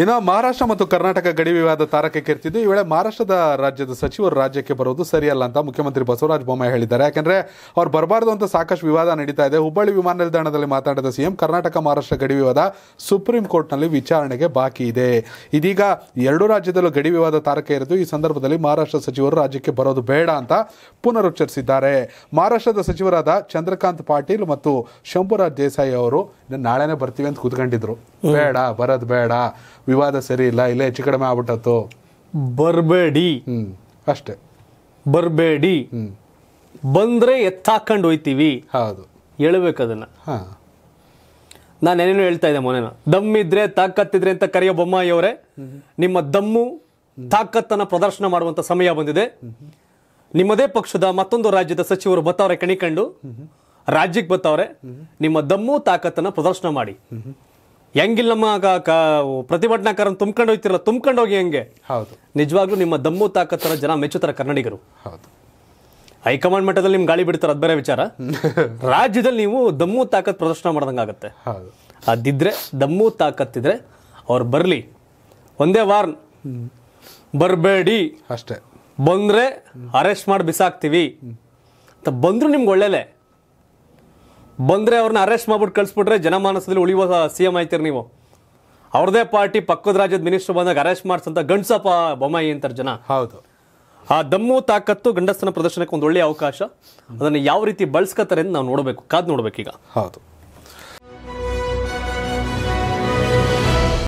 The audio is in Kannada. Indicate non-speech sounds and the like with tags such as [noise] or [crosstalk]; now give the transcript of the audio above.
ಇನ್ನು ಮಹಾರಾಷ್ಟ್ರ ಮತ್ತು ಕರ್ನಾಟಕ ಗಡಿ ವಿವಾದ ತಾರಕಕ್ಕೆ ಕೆರ್ತಿದ್ದು ಈ ವೇಳೆ ಮಹಾರಾಷ್ಟ್ರದ ರಾಜ್ಯದ ಸಚಿವರು ರಾಜ್ಯಕ್ಕೆ ಬರೋದು ಸರಿಯಲ್ಲ ಅಂತ ಮುಖ್ಯಮಂತ್ರಿ ಬಸವರಾಜ ಬೊಮ್ಮಾಯಿ ಹೇಳಿದ್ದಾರೆ ಯಾಕೆಂದರೆ ಅವ್ರು ಬರಬಾರ್ದು ಅಂತ ಸಾಕಷ್ಟು ವಿವಾದ ನಡೀತಾ ಇದೆ ಹುಬ್ಬಳ್ಳಿ ವಿಮಾನ ನಿಲ್ದಾಣದಲ್ಲಿ ಮಾತನಾಡಿದ ಸಿಎಂ ಕರ್ನಾಟಕ ಮಹಾರಾಷ್ಟ್ರ ಗಡಿ ವಿವಾದ ಸುಪ್ರೀಂ ಕೋರ್ಟ್ನಲ್ಲಿ ವಿಚಾರಣೆಗೆ ಬಾಕಿ ಇದೆ ಇದೀಗ ಎರಡೂ ರಾಜ್ಯದಲ್ಲೂ ಗಡಿ ವಿವಾದ ತಾರಕ ಇರೋದು ಈ ಸಂದರ್ಭದಲ್ಲಿ ಮಹಾರಾಷ್ಟ್ರ ಸಚಿವರು ರಾಜ್ಯಕ್ಕೆ ಬರೋದು ಬೇಡ ಅಂತ ಪುನರುಚ್ಚರಿಸಿದ್ದಾರೆ ಮಹಾರಾಷ್ಟ್ರದ ಸಚಿವರಾದ ಚಂದ್ರಕಾಂತ್ ಪಾಟೀಲ್ ಮತ್ತು ಶಂಭುರಾಜ್ ದೇಸಾಯಿ ಅವರು ನಾಳೆನೇ ಬರ್ತೀವಿ ಅಂತ ಕೂತ್ಕೊಂಡಿದ್ರು ಬೇಡ ಬರೋದು ಬೇಡ ವಿವಾದ ಸರಿ ಇಲ್ಲ ಇಲ್ಲೇ ಹೆಚ್ಚು ಕಡಿಮೆ ಆಗ್ಬಿಟ್ಟತ್ತು ಬರಬೇಡಿ ಹ್ಞೂ ಅಷ್ಟೇ ಬರಬೇಡಿ ಬಂದರೆ ಎತ್ತಾಕೊಂಡು ಹೋಯ್ತೀವಿ ಹೌದು ಹೇಳ್ಬೇಕು ಅದನ್ನು ಹಾಂ ನಾನು ಏನೇನು ಹೇಳ್ತಾ ಇದ್ದೆ ಮೊನೇನ ದಮ್ಮಿದ್ರೆ ಇದ್ರೆ ತಾಕತ್ತಿದ್ರೆ ಅಂತ ಕರೆಯೋ ಬೊಮ್ಮಾಯಿಯವರೇ ನಿಮ್ಮ ದಮ್ಮು ತಾಕತ್ತನ್ನು ಪ್ರದರ್ಶನ ಮಾಡುವಂಥ ಸಮಯ ಬಂದಿದೆ ನಿಮ್ಮದೇ ಪಕ್ಷದ ಮತ್ತೊಂದು ರಾಜ್ಯದ ಸಚಿವರು ಬತ್ತವರೇ ಕಣಿಕಂಡು ರಾಜ್ಯಕ್ಕೆ ಬರ್ತಾವ್ರೆ ನಿಮ್ಮ ದಮ್ಮು ತಾಕತ್ತನ್ನು ಪ್ರದರ್ಶನ ಮಾಡಿ ಹೆಂಗಿಲ್ಲ ನಮ್ಮ ಪ್ರತಿಭಟನಾಕಾರನ ತುಂಬ್ಕೊಂಡು ಹೋಗ್ತಿರಲ್ಲ ತುಂಬ್ಕೊಂಡು ಹೋಗಿ ಹೆಂಗೆ ಹೌದು ನಿಜವಾಗ್ಲೂ ನಿಮ್ಮ ದಮ್ಮು ತಾಕತ್ತರ ಜನ ಮೆಚ್ಚುತ್ತಾರೆ ಕನ್ನಡಿಗರು ಹೌದು ಹೈಕಮಾಂಡ್ ಮಟ್ಟದಲ್ಲಿ ನಿಮ್ಗೆ ಗಾಳಿ ಬಿಡ್ತಾರೆ ಅದು ವಿಚಾರ [laughs] ರಾಜ್ಯದಲ್ಲಿ ನೀವು ದಮ್ಮು ತಾಕತ್ ಪ್ರದರ್ಶನ ಮಾಡ್ದಂಗಾಗತ್ತೆ ಅದಿದ್ರೆ ದಮ್ಮು ತಾಕತ್ತಿದ್ರೆ ಅವ್ರು ಬರಲಿ ಒಂದೇ ವಾರ್ನ್ ಬರಬೇಡಿ ಅಷ್ಟೇ ಬಂದರೆ ಅರೆಸ್ಟ್ ಮಾಡಿ ಬಿಸಾಕ್ತೀವಿ ಬಂದ್ರು ಬಂದರೂ ನಿಮ್ಗೆ ಒಳ್ಳೇಲೆ ಬಂದರೆ ಅವ್ರನ್ನ ಅರೆಸ್ಟ್ ಮಾಡ್ಬಿಟ್ಟು ಕಳಿಸ್ಬಿಟ್ರೆ ಜನಮಾನಸದಲ್ಲಿ ಉಳಿಯುವ ಸಿ ಎಂ ಆಯ್ತೀರಿ ನೀವು ಅವ್ರದೇ ಪಾರ್ಟಿ ಪಕ್ಕದ ರಾಜ್ಯದ ಮಿನಿಸ್ಟರ್ ಬಂದಾಗ ಅರೆಸ್ಟ್ ಮಾಡಿಸಂತ ಗಂಡಸಪ್ಪ ಬೊಮ್ಮಾಯಿ ಅಂತಾರೆ ಜನ ಹೌದು ಆ ದಮ್ಮು ತಾಕತ್ತು ಗಂಡಸ್ತನ ಪ್ರದರ್ಶನಕ್ಕೆ ಒಂದು ಒಳ್ಳೆಯ ಅವಕಾಶ ಅದನ್ನು ಯಾವ ರೀತಿ ಬಳಸ್ಕೋತಾರೆ ಅಂತ ನಾವು ನೋಡಬೇಕು ಕಾದ್ ನೋಡ್ಬೇಕೀಗ ಹೌದು